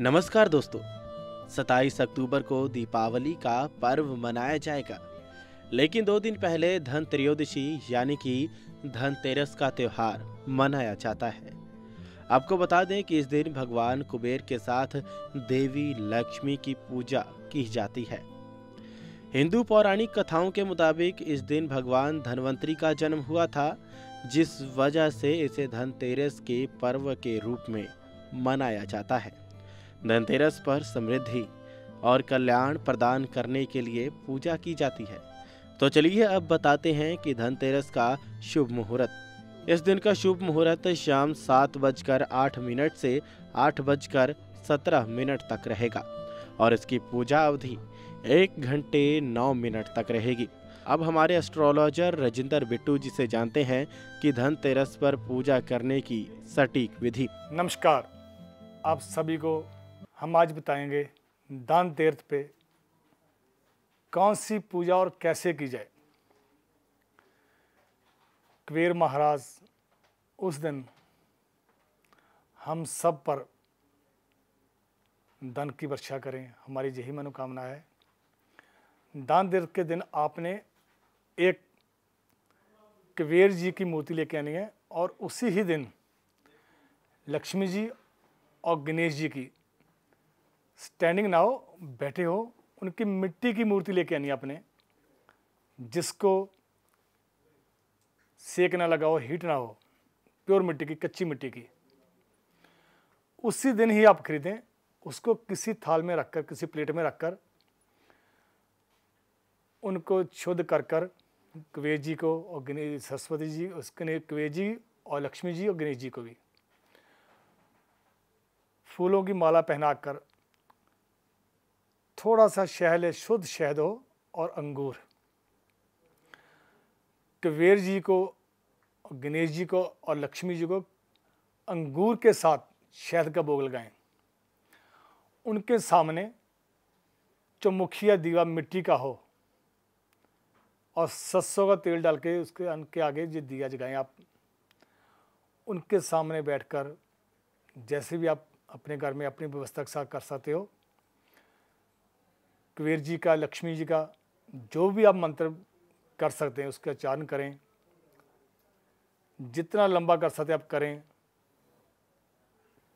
नमस्कार दोस्तों 27 अक्टूबर को दीपावली का पर्व मनाया जाएगा लेकिन दो दिन पहले धन त्रयोदशी यानी कि धनतेरस का त्यौहार मनाया जाता है आपको बता दें कि इस दिन भगवान कुबेर के साथ देवी लक्ष्मी की पूजा की जाती है हिंदू पौराणिक कथाओं के मुताबिक इस दिन भगवान धनवंतरी का जन्म हुआ था जिस वजह से इसे धनतेरस के पर्व के रूप में मनाया जाता है धनतेरस पर समृद्धि और कल्याण प्रदान करने के लिए पूजा की जाती है तो चलिए अब बताते हैं कि धनतेरस का शुभ मुहूर्त इस दिन का शुभ मुहूर्त शाम सात बजकर आठ मिनट से आठ बजकर सत्रह मिनट तक रहेगा और इसकी पूजा अवधि एक घंटे नौ मिनट तक रहेगी अब हमारे एस्ट्रोलॉजर रजिंदर बिट्टू जी से जानते हैं कि धनतेरस पर पूजा करने की सटीक विधि नमस्कार आप सभी को हम आज बताएंगे दान तीर्थ पे कौन सी पूजा और कैसे की जाए कबीर महाराज उस दिन हम सब पर धन की वर्षा करें हमारी यही मनोकामना है दान तीर्थ के दिन आपने एक कबीर जी की मूर्ति लेके आनी है और उसी ही दिन लक्ष्मी जी और गणेश जी की स्टैंडिंग नाउ बैठे हो उनकी मिट्टी की मूर्ति लेके आनी आपने जिसको सेक ना लगाओ हीट ना हो प्योर मिट्टी की कच्ची मिट्टी की उसी दिन ही आप खरीदें उसको किसी थाल में रखकर किसी प्लेट में रखकर उनको शुद्ध कर कर कुबेर जी को और गणेश सरस्वती जी उसके कुबेर जी और लक्ष्मी जी और गणेश जी को भी फूलों की माला पहनाकर थोड़ा सा शहल शुद्ध हो और अंगूर कबीर जी को गणेश जी को और लक्ष्मी जी को अंगूर के साथ शहद का भोग लगाएं उनके सामने जो मुखिया दीवा मिट्टी का हो और सरसों का तेल डाल के उसके उनके आगे जो दिया जगाएं आप उनके सामने बैठकर जैसे भी आप अपने घर में अपनी व्यवस्था के साथ कर सकते हो कुबेर जी का लक्ष्मी जी का जो भी आप मंत्र कर सकते हैं उसका चारण करें जितना लंबा कर सकते आप करें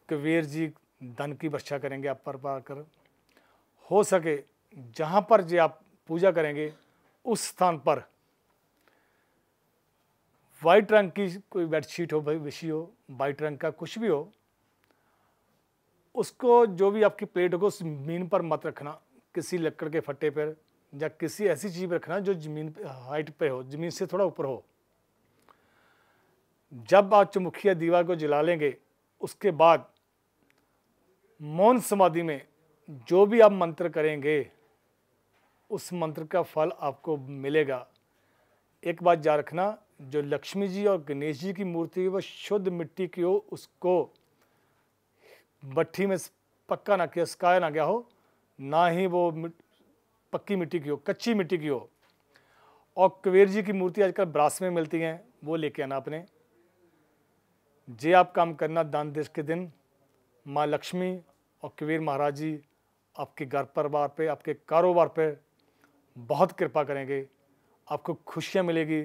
कुबेर जी धन की वर्षा करेंगे आप पर पार कर हो सके जहाँ पर जी आप पूजा करेंगे उस स्थान पर वाइट रंग की कोई बेडशीट हो भाई विशी हो वाइट रंग का कुछ भी हो उसको जो भी आपकी प्लेट होगा उस मीन पर मत रखना किसी लकड़ के फट्टे पर या किसी ऐसी चीज़ पर रखना जो ज़मीन हाइट पे हो ज़मीन से थोड़ा ऊपर हो जब आप चमुखिया दीवार को जला लेंगे उसके बाद मौन समाधि में जो भी आप मंत्र करेंगे उस मंत्र का फल आपको मिलेगा एक बात याद रखना जो लक्ष्मी जी और गणेश जी की मूर्ति वह शुद्ध मिट्टी की हो उसको भट्ठी में पक्का ना किया सकाया ना गया हो ना ही वो पक्की मिट्टी की हो कच्ची मिट्टी की हो और कुबेर जी की मूर्ति आजकल ब्रास में मिलती हैं वो लेके आना आपने जे आप काम करना दान देश के दिन माँ लक्ष्मी और कुबेर महाराज जी आपके घर परिवार पे आपके कारोबार पे बहुत कृपा करेंगे आपको खुशियाँ मिलेगी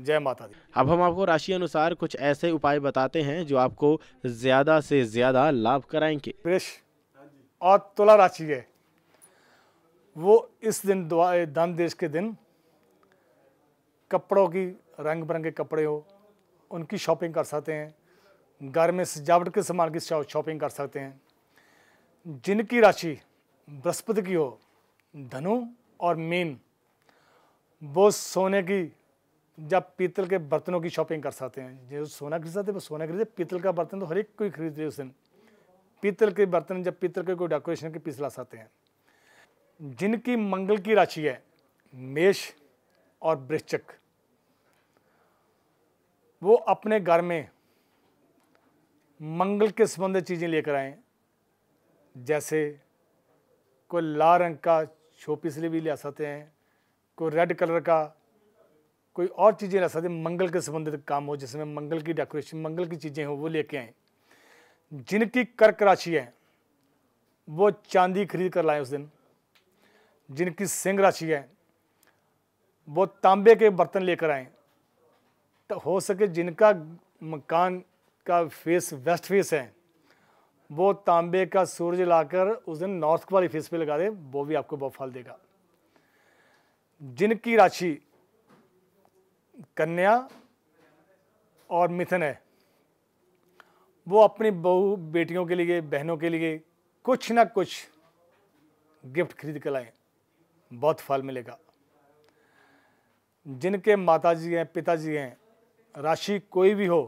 जय माता दी अब हम आपको राशि अनुसार कुछ ऐसे उपाय बताते हैं जो आपको ज़्यादा से ज़्यादा लाभ कराएंगे और तुला राशि है वो इस दिन देश के दिन कपड़ों की रंग बिरंगे कपड़े हो उनकी शॉपिंग कर सकते हैं घर में सजावट के सामान की शॉपिंग कर सकते हैं जिनकी राशि बृहस्पति की हो धनु और मीन वो सोने की या पीतल के बर्तनों की शॉपिंग कर सकते हैं जो सोना खरीद सकते हैं वो सोना खरीदे पीतल का बर्तन तो हर एक कोई खरीद रहे उस दिन पीतल के बर्तन जब पीतल के कोई डेकोरेशन के पीस ला सकते हैं जिनकी मंगल की राशि है मेष और वृश्चक वो अपने घर में मंगल के संबंधित चीज़ें लेकर आएँ जैसे कोई लाल रंग का शोपीस लिए भी ले सकते हैं कोई रेड कलर का कोई और चीज़ें ले सकते हैं मंगल के संबंधित काम हो जिसमें मंगल की डेकोरेशन मंगल की चीज़ें हो वो लेके आएँ जिनकी कर्क राशि है वो चांदी खरीद कर लाए उस दिन जिनकी सिंह राशि है वो तांबे के बर्तन लेकर आए तो हो सके जिनका मकान का फेस वेस्ट फेस है वो तांबे का सूरज लाकर उस दिन नॉर्थ वाली फेस पे लगा दे वो भी आपको बहुत फल देगा जिनकी राशि कन्या और मिथन है वो अपनी बहू बेटियों के लिए बहनों के लिए कुछ ना कुछ गिफ्ट खरीद कर लाएँ बहुत फल मिलेगा जिनके माताजी हैं पिताजी हैं राशि कोई भी हो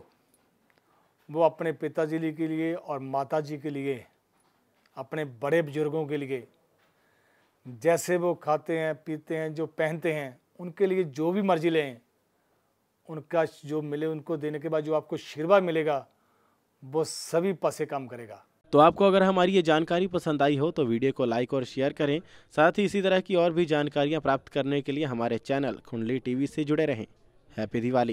वो अपने पिताजी के लिए और माताजी के लिए अपने बड़े बुजुर्गों के लिए जैसे वो खाते हैं पीते हैं जो पहनते हैं उनके लिए जो भी मर्जी लें उनका जो मिले उनको देने के बाद जो आपको आशीर्वाद मिलेगा वो सभी पासे काम करेगा तो आपको अगर हमारी ये जानकारी पसंद आई हो तो वीडियो को लाइक और शेयर करें साथ ही इसी तरह की और भी जानकारियाँ प्राप्त करने के लिए हमारे चैनल खुंडली टीवी से जुड़े रहें हैप्पी दिवाली